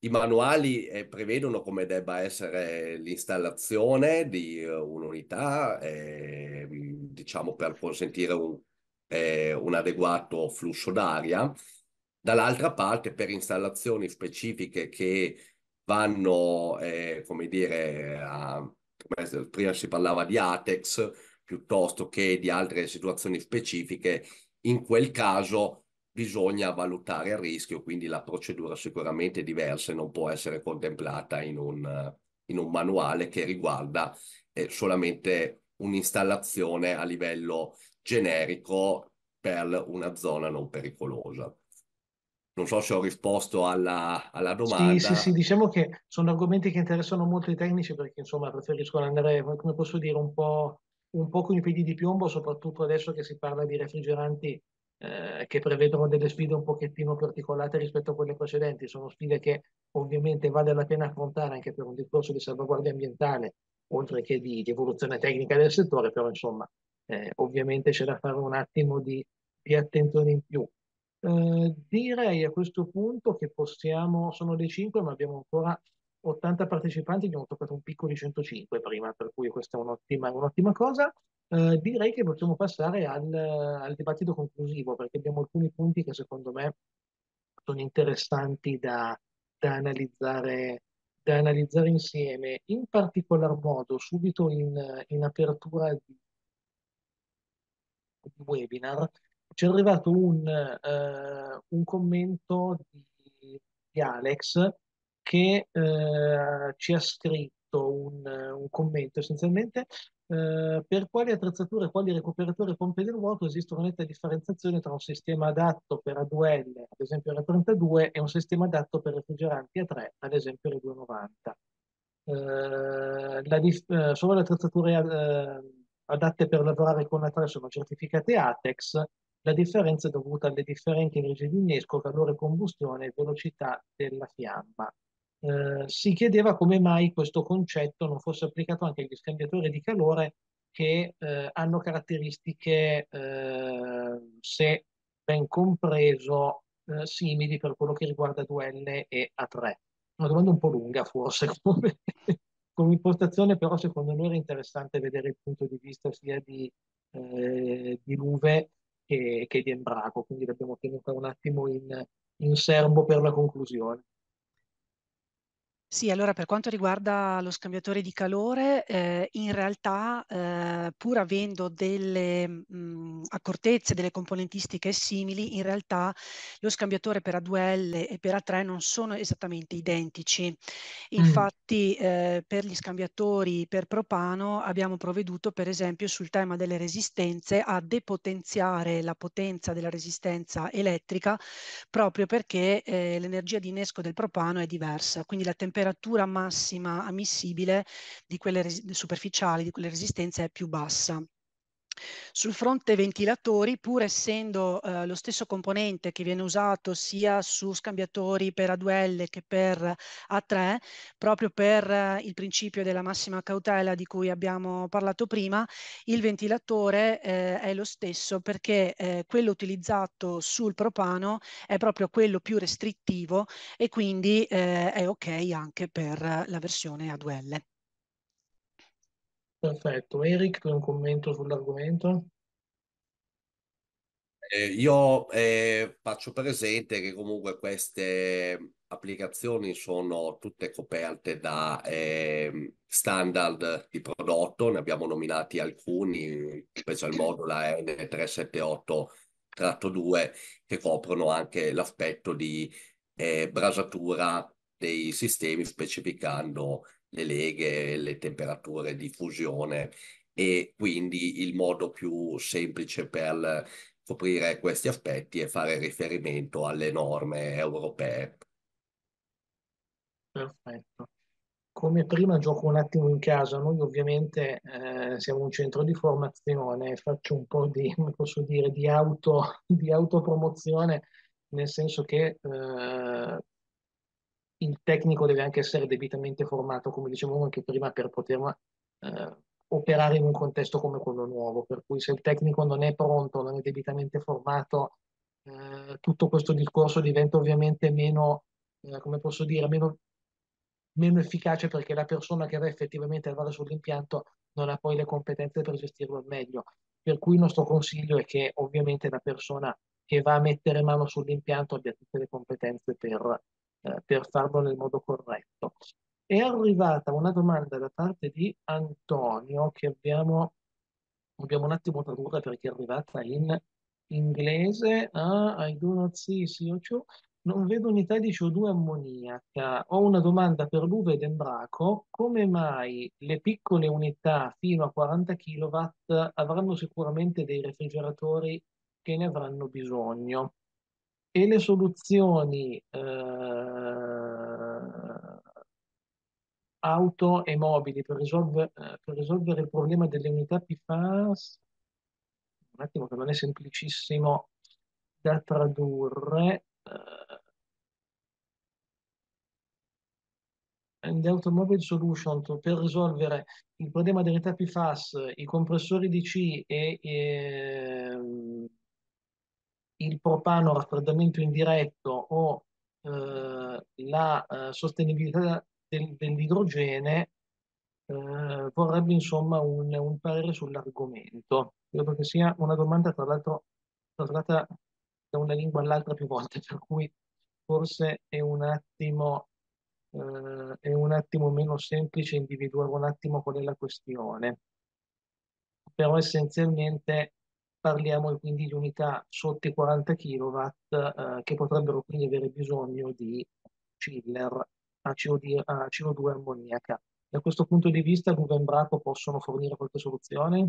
i manuali eh, prevedono come debba essere l'installazione di eh, un'unità, eh, diciamo per consentire un, eh, un adeguato flusso d'aria. Dall'altra parte, per installazioni specifiche che vanno, eh, come dire, a, prima si parlava di ATEX piuttosto che di altre situazioni specifiche, in quel caso bisogna valutare il rischio, quindi la procedura sicuramente è diversa e non può essere contemplata in un, in un manuale che riguarda eh, solamente un'installazione a livello generico per una zona non pericolosa. Non so se ho risposto alla, alla domanda. Sì, sì, sì, diciamo che sono argomenti che interessano molto i tecnici perché insomma preferiscono andare, come posso dire, un po', un po con i piedi di piombo, soprattutto adesso che si parla di refrigeranti eh, che prevedono delle sfide un pochettino più articolate rispetto a quelle precedenti. Sono sfide che ovviamente vale la pena affrontare anche per un discorso di salvaguardia ambientale, oltre che di, di evoluzione tecnica del settore, però insomma eh, ovviamente c'è da fare un attimo di, di attenzione in più. Eh, direi a questo punto che possiamo, sono le 5, ma abbiamo ancora 80 partecipanti, abbiamo toccato un picco di 105 prima, per cui questa è un'ottima, un'ottima cosa. Eh, direi che possiamo passare al, al dibattito conclusivo perché abbiamo alcuni punti che secondo me sono interessanti da, da analizzare, da analizzare insieme, in particolar modo subito in, in apertura di, di webinar ci è arrivato un, eh, un commento di, di, Alex che eh, ci ha scritto un, un commento essenzialmente eh, per quali attrezzature, e quali recuperatori e pompe del vuoto esiste una netta differenziazione tra un sistema adatto per A2L, ad esempio R32, e un sistema adatto per refrigeranti A3, ad esempio R290. Eh, la dif- eh, solo le attrezzature eh, adatte per lavorare con A3 sono certificate ATEX, la differenza è dovuta alle differenti energie di innesco, calore, combustione e velocità della fiamma. Eh, si chiedeva come mai questo concetto non fosse applicato anche agli scambiatori di calore che eh, hanno caratteristiche, eh, se ben compreso, eh, simili per quello che riguarda 2L e A3. Una domanda un po' lunga forse, come, come impostazione, però secondo me era interessante vedere il punto di vista sia di, di Luve che, che di Embraco, quindi l'abbiamo tenuta un attimo in, in serbo per la conclusione. Sì, allora per quanto riguarda lo scambiatore di calore, eh, in realtà eh, pur avendo delle mh, mm, accortezze, delle componentistiche simili, in realtà lo scambiatore per A2L e per A3 non sono esattamente identici. Mm. Infatti mm. eh, per gli scambiatori per propano abbiamo provveduto per esempio sul tema delle resistenze a depotenziare la potenza della resistenza elettrica proprio perché eh, l'energia di innesco del propano è diversa, quindi la temperatura temperatura massima ammissibile di quelle superficiali, di quelle resistenze è più bassa. Sul fronte ventilatori, pur essendo eh, lo stesso componente che viene usato sia su scambiatori per A2L che per A3, proprio per eh, il principio della massima cautela di cui abbiamo parlato prima, il ventilatore eh, è lo stesso perché eh, quello utilizzato sul propano è proprio quello più restrittivo e quindi eh, è ok anche per la versione A2L. Perfetto. Eric, tu hai un commento sull'argomento? Eh, io eh, faccio presente che comunque queste applicazioni sono tutte coperte da eh, standard di prodotto, ne abbiamo nominati alcuni, in special modo la N378-2, che coprono anche l'aspetto di eh, brasatura dei sistemi specificando le leghe, le temperature di fusione e quindi il modo più semplice per coprire questi aspetti è fare riferimento alle norme europee. Perfetto. Come prima gioco un attimo in casa, noi ovviamente eh, siamo un centro di formazione, faccio un po' di, posso dire, di, auto, di autopromozione, nel senso che eh, il tecnico deve anche essere debitamente formato, come dicevamo anche prima, per poter eh, operare in un contesto come quello nuovo. Per cui se il tecnico non è pronto, non è debitamente formato, eh, tutto questo discorso diventa ovviamente meno, eh, come posso dire, meno, meno efficace perché la persona che va effettivamente a lavorare sull'impianto non ha poi le competenze per gestirlo al meglio. Per cui il nostro consiglio è che ovviamente la persona che va a mettere mano sull'impianto abbia tutte le competenze per eh, per farlo nel modo corretto. È arrivata una domanda da parte di Antonio che abbiamo, dobbiamo un attimo tradurre perché è arrivata in inglese. Ah, I do not see CO2. Non vedo unità di CO2 ammoniaca. Ho una domanda per Luve ed Embraco. Come mai le piccole unità fino a 40 kW avranno sicuramente dei refrigeratori che ne avranno bisogno? e le soluzioni eh, auto e mobili per, risolver, eh, per, risolvere il problema delle unità PFAS, un attimo che non è semplicissimo da tradurre, eh, and the automobile solution to, per risolvere il problema delle unità PFAS, i compressori DC e, e ehm, il propano raffreddamento indiretto o eh, la eh, sostenibilità del, dell'idrogene eh, vorrebbe insomma un, un parere sull'argomento. Credo che sia una domanda tra l'altro traslata da una lingua all'altra più volte, per cui forse è un attimo, eh, è un attimo meno semplice individuare un attimo qual è la questione. Però essenzialmente parliamo quindi di unità sotto i 40 kW eh, che potrebbero quindi avere bisogno di chiller a, CO2, a CO2 ammoniaca. Da questo punto di vista Google e Braco possono fornire qualche soluzione?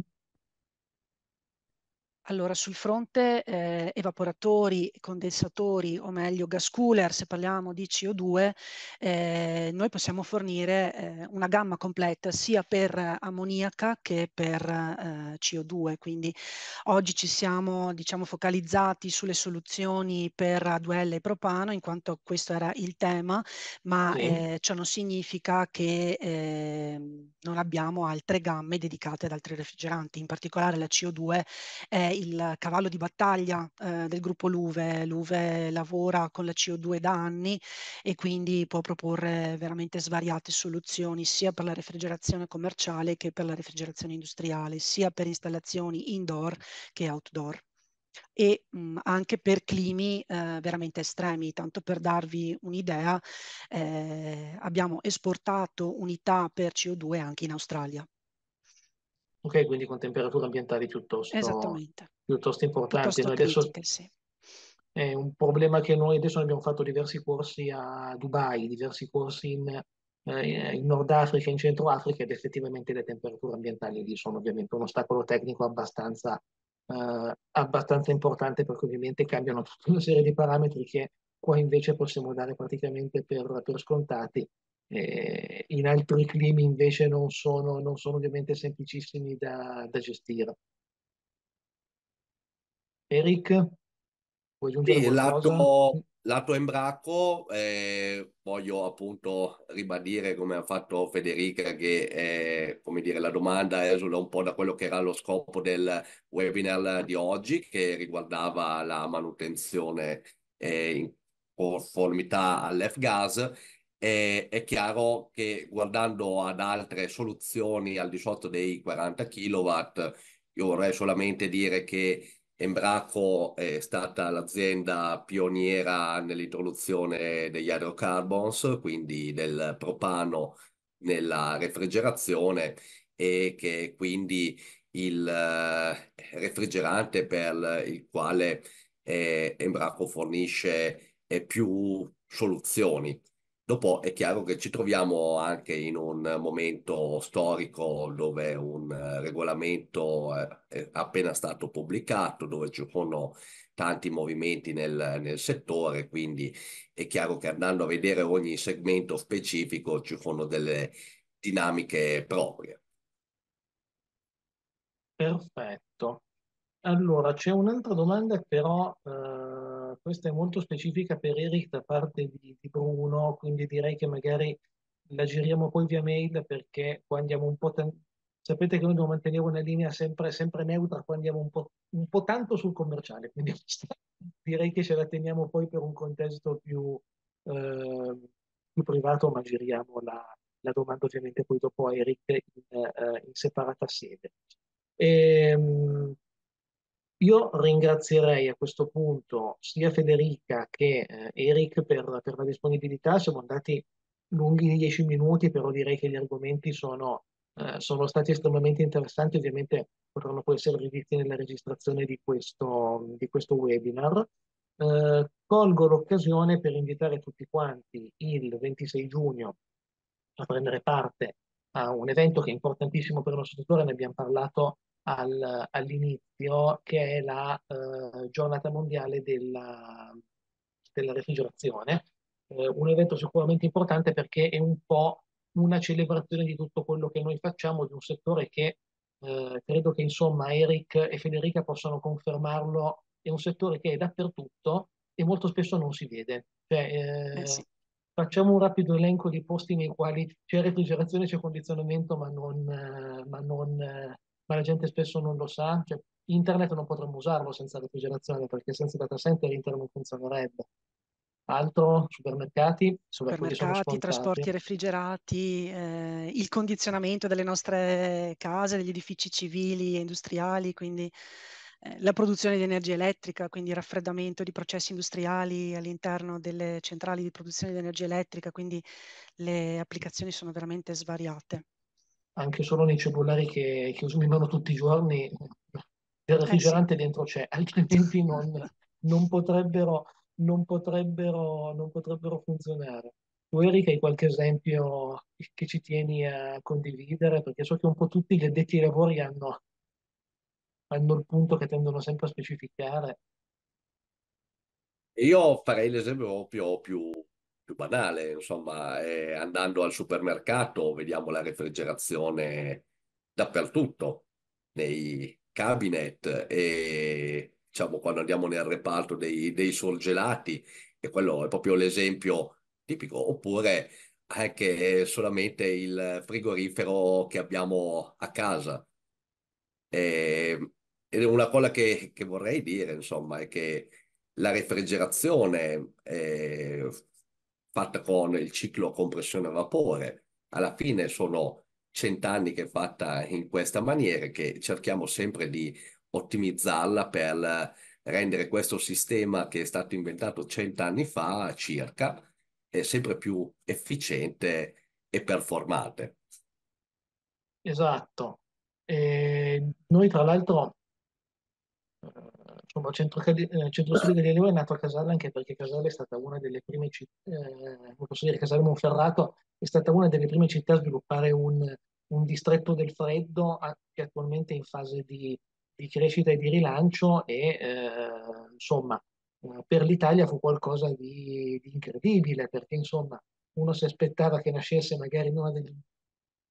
Allora, sul fronte eh, evaporatori, condensatori o meglio gas cooler, se parliamo di CO2, eh, noi possiamo fornire eh, una gamma completa sia per ammoniaca che per eh, CO2. Quindi oggi ci siamo diciamo, focalizzati sulle soluzioni per A2L e propano, in quanto questo era il tema, ma sì. Eh, ciò non significa che ehm, non abbiamo altre gamme dedicate ad altri refrigeranti, in particolare la CO2 è il cavallo di battaglia eh, del gruppo Luve. Luve lavora con la CO2 da anni e quindi può proporre veramente svariate soluzioni sia per la refrigerazione commerciale che per la refrigerazione industriale, sia per installazioni indoor che outdoor e mh, mm, anche per climi eh, veramente estremi. Tanto per darvi un'idea, eh, abbiamo esportato unità per CO2 anche in Australia. Ok, quindi con temperature ambientali piuttosto, piuttosto importanti. Piuttosto adesso, sì. È un problema che noi adesso abbiamo fatto diversi corsi a Dubai, diversi corsi in, eh, in Nord Africa, in Centro Africa ed effettivamente le temperature ambientali lì sono ovviamente un ostacolo tecnico abbastanza, eh, abbastanza importante perché ovviamente cambiano tutta una serie di parametri che qua invece possiamo dare praticamente per, per scontati eh, in altri climi invece non sono, non sono ovviamente semplicissimi da, da gestire. Eric, vuoi aggiungere sì, lato, lato, Embraco, eh, voglio appunto ribadire come ha fatto Federica che eh, come dire, la domanda esula un po' da quello che era lo scopo del webinar di oggi che riguardava la manutenzione eh, in conformità all'F-Gas e, è chiaro che guardando ad altre soluzioni al di sotto dei 40 kW, io vorrei solamente dire che Embraco è stata l'azienda pioniera nell'introduzione degli hydrocarbons, quindi del propano nella refrigerazione e che quindi il eh, refrigerante per il quale eh, Embraco fornisce eh, più soluzioni. Dopo è chiaro che ci troviamo anche in un momento storico dove un eh, regolamento eh, è appena stato pubblicato, dove ci sono tanti movimenti nel, nel settore, quindi è chiaro che andando a vedere ogni segmento specifico ci sono delle dinamiche proprie. Perfetto. Allora, c'è un'altra domanda però... Eh questa è molto specifica per Eric da parte di, di Bruno, quindi direi che magari la giriamo poi via mail perché qua andiamo un po' tan- sapete che noi dobbiamo mantenere una linea sempre, sempre neutra, qua andiamo un po', un po tanto sul commerciale, quindi direi che ce la teniamo poi per un contesto più, eh, più privato, ma giriamo la, la, domanda ovviamente poi dopo a Eric in, uh, in separata sede. Ehm. Io ringrazierei a questo punto sia Federica che eh, Eric per, per, la disponibilità, siamo andati lunghi di dieci minuti, però direi che gli argomenti sono, eh, sono stati estremamente interessanti, ovviamente potranno poi essere rivisti nella registrazione di questo, di questo webinar. Eh, colgo l'occasione per invitare tutti quanti il 26 giugno a prendere parte a un evento che è importantissimo per il nostro settore, ne abbiamo parlato al, all'inizio, che è la eh, giornata mondiale della, della refrigerazione, eh, un evento sicuramente importante perché è un po' una celebrazione di tutto quello che noi facciamo, di un settore che eh, credo che insomma Eric e Federica possano confermarlo, è un settore che è dappertutto e molto spesso non si vede. Cioè, eh, sì. Eh, facciamo un rapido elenco di posti nei quali c'è refrigerazione, c'è condizionamento, ma non, ma non ma la gente spesso non lo sa. Cioè, internet non potremmo usarlo senza refrigerazione, perché senza data center internet non funzionerebbe. Altro, supermercati, supermercati trasporti refrigerati, eh, il condizionamento delle nostre case, degli edifici civili e industriali, quindi eh, la produzione di energia elettrica, quindi il raffreddamento di processi industriali all'interno delle centrali di produzione di energia elettrica, quindi le applicazioni sono veramente svariate anche solo nei cellulari che, che usiamo tutti i giorni, il refrigerante eh sì. dentro c'è, altrimenti non, non, potrebbero, non, potrebbero, non potrebbero funzionare. Tu Erika hai qualche esempio che ci tieni a condividere? Perché so che un po' tutti gli addetti ai lavori hanno, hanno il punto che tendono sempre a specificare. Io farei l'esempio proprio più più banale, insomma, eh, andando al supermercato vediamo la refrigerazione dappertutto, nei cabinet e diciamo quando andiamo nel reparto dei, dei sorgelati e quello è proprio l'esempio tipico, oppure anche solamente il frigorifero che abbiamo a casa. E, ehm, ed è una cosa che, che vorrei dire, insomma, è che la refrigerazione eh, fatta con il ciclo compressione a vapore. Alla fine sono cent'anni che è fatta in questa maniera che cerchiamo sempre di ottimizzarla per rendere questo sistema che è stato inventato cent'anni fa circa eh, sempre più efficiente e performante. Esatto. E noi tra l'altro insomma, Centro, eh, di Galileo è nato a Casale anche perché Casale è stata una delle prime città, eh, posso dire, Casale Monferrato è stata una delle prime città a sviluppare un, un distretto del freddo a, che attualmente è in fase di, di crescita e di rilancio e eh, insomma eh, per l'Italia fu qualcosa di, di, incredibile perché insomma uno si aspettava che nascesse magari in uno dei,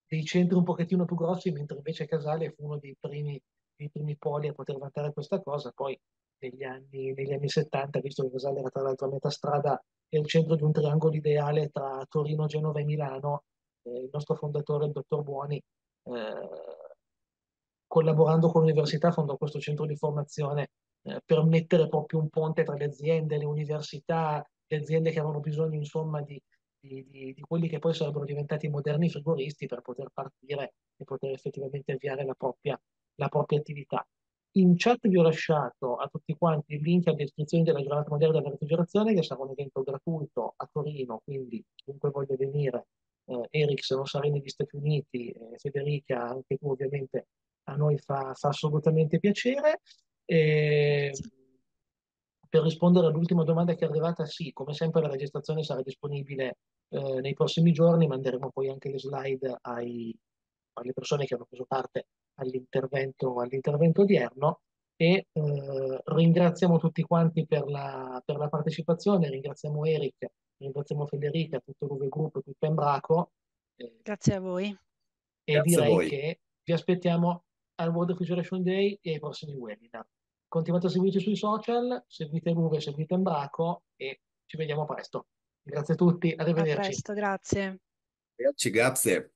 dei centri un pochettino più grossi mentre invece Casale fu uno dei primi i primi poli a poter vantare questa cosa, poi negli anni, negli anni 70, visto che Casale era tra l'altro a metà strada, e al centro di un triangolo ideale tra Torino, Genova e Milano, eh, il nostro fondatore, il dottor Buoni, eh, collaborando con l'università fondò questo centro di formazione eh, per mettere proprio un ponte tra le aziende, le università, le aziende che avevano bisogno insomma di, di, di, di, quelli che poi sarebbero diventati moderni frigoristi per poter partire e poter effettivamente avviare la propria la propria attività. In chat vi ho lasciato a tutti quanti il link alla descrizione della giornata moderna della refrigerazione che sarà un evento gratuito a Torino, quindi chiunque voglia venire, eh, Eric se non sarai negli Stati Uniti, eh, Federica anche tu ovviamente a noi fa, fa assolutamente piacere. E ehm, per rispondere all'ultima domanda che è arrivata, sì, come sempre la registrazione sarà disponibile eh, nei prossimi giorni, manderemo poi anche le slide ai, alle persone che hanno preso parte all'intervento, all'intervento odierno e eh, ringraziamo tutti quanti per la, per la, partecipazione, ringraziamo Eric, ringraziamo Federica, tutto il gruppo, tutto Embraco. Eh, grazie a voi. E Grazie direi che vi aspettiamo al World Refrigeration Day e ai prossimi webinar. Continuate a seguirci sui social, seguite Google, seguite Embraco e ci vediamo presto. Grazie a tutti, arrivederci. A presto, grazie. Grazie, grazie.